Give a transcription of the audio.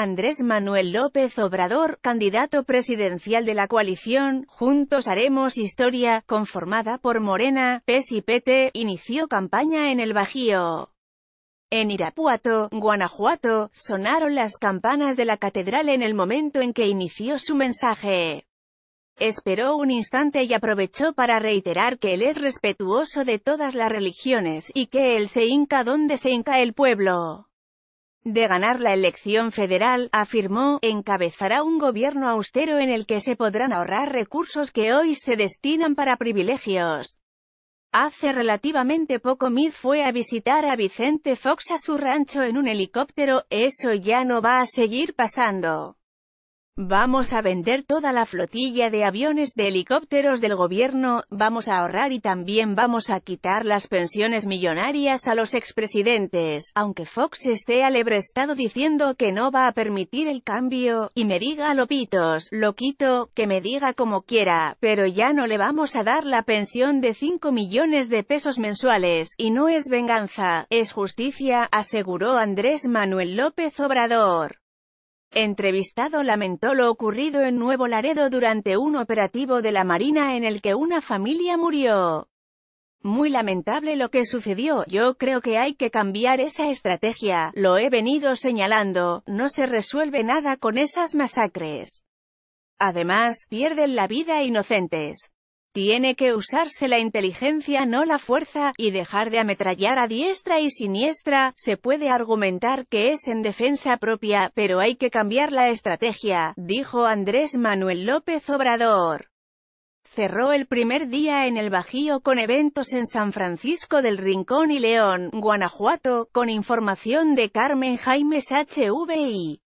Andrés Manuel López Obrador, candidato presidencial de la coalición, Juntos Haremos Historia, conformada por Morena, PES y PETE, inició campaña en el Bajío. En Irapuato, Guanajuato, sonaron las campanas de la catedral en el momento en que inició su mensaje. Esperó un instante y aprovechó para reiterar que él es respetuoso de todas las religiones, y que él se hinca donde se hinca el pueblo de ganar la elección federal, afirmó, encabezará un gobierno austero en el que se podrán ahorrar recursos que hoy se destinan para privilegios. Hace relativamente poco Mid fue a visitar a Vicente Fox a su rancho en un helicóptero, eso ya no va a seguir pasando. Vamos a vender toda la flotilla de aviones de helicópteros del gobierno, vamos a ahorrar y también vamos a quitar las pensiones millonarias a los expresidentes, aunque Fox esté alebrestado diciendo que no va a permitir el cambio, y me diga a Lopitos, lo quito, que me diga como quiera, pero ya no le vamos a dar la pensión de 5 millones de pesos mensuales, y no es venganza, es justicia, aseguró Andrés Manuel López Obrador. Entrevistado lamentó lo ocurrido en Nuevo Laredo durante un operativo de la Marina en el que una familia murió. Muy lamentable lo que sucedió, yo creo que hay que cambiar esa estrategia, lo he venido señalando, no se resuelve nada con esas masacres. Además, pierden la vida inocentes. Tiene que usarse la inteligencia no la fuerza, y dejar de ametrallar a diestra y siniestra, se puede argumentar que es en defensa propia, pero hay que cambiar la estrategia, dijo Andrés Manuel López Obrador. Cerró el primer día en el Bajío con eventos en San Francisco del Rincón y León, Guanajuato, con información de Carmen Jaimes HVI.